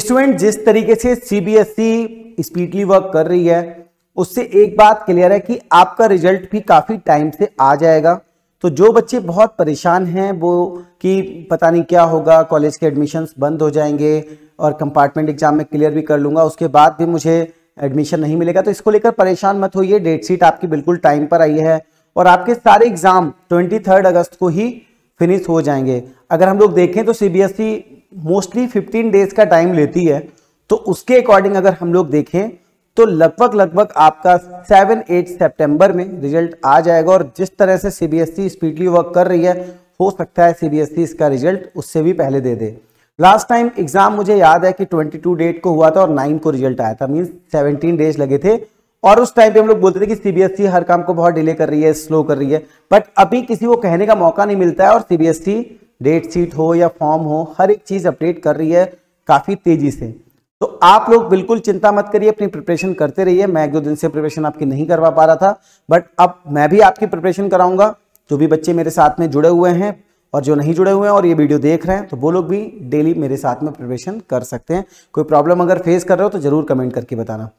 student जिस तरीके से सीबीएसई e स्पीडली वर्क कर रही है उससे एक बात क्लियर है कि आपका रिजल्ट भी काफ़ी टाइम से आ जाएगा तो जो बच्चे बहुत परेशान हैं वो कि पता नहीं क्या होगा कॉलेज के एडमिशन्स बंद हो जाएंगे और कंपार्टमेंट एग्जाम में क्लियर भी कर लूंगा उसके बाद भी मुझे एडमिशन नहीं मिलेगा तो इसको लेकर परेशान मत होइए डेट शीट आपकी बिल्कुल टाइम पर आई है और आपके सारे एग्ज़ाम ट्वेंटी अगस्त को ही फिनिश हो जाएंगे अगर हम लोग देखें तो सीबीएसई मोस्टली 15 डेज का टाइम लेती है तो उसके अकॉर्डिंग अगर हम लोग देखें तो लगभग लगभग आपका सेवन एट सेप्टेम्बर में रिजल्ट आ जाएगा और जिस तरह से सीबीएसई e स्पीडली वर्क कर रही है हो सकता है सीबीएसई e इसका रिजल्ट उससे भी पहले दे दे लास्ट टाइम एग्जाम मुझे याद है कि 22 डेट को हुआ था और 9 को रिजल्ट आया था मीन 17 डेज लगे थे और उस टाइम पे हम लोग बोलते थे कि सीबीएसई e हर काम को बहुत डिले कर रही है स्लो कर रही है बट अभी किसी को कहने का मौका नहीं मिलता है और सीबीएसई डेट शीट हो या फॉर्म हो हर एक चीज़ अपडेट कर रही है काफ़ी तेज़ी से तो आप लोग बिल्कुल चिंता मत करिए अपनी प्रिपरेशन करते रहिए मैं एक दो दिन से प्रिपरेशन आपकी नहीं करवा पा रहा था बट अब मैं भी आपकी प्रिपरेशन कराऊंगा जो भी बच्चे मेरे साथ में जुड़े हुए हैं और जो नहीं जुड़े हुए हैं और ये वीडियो देख रहे हैं तो वो लोग भी डेली मेरे साथ में प्रिपरेशन कर सकते हैं कोई प्रॉब्लम अगर फेस कर रहे हो तो ज़रूर कमेंट करके बताना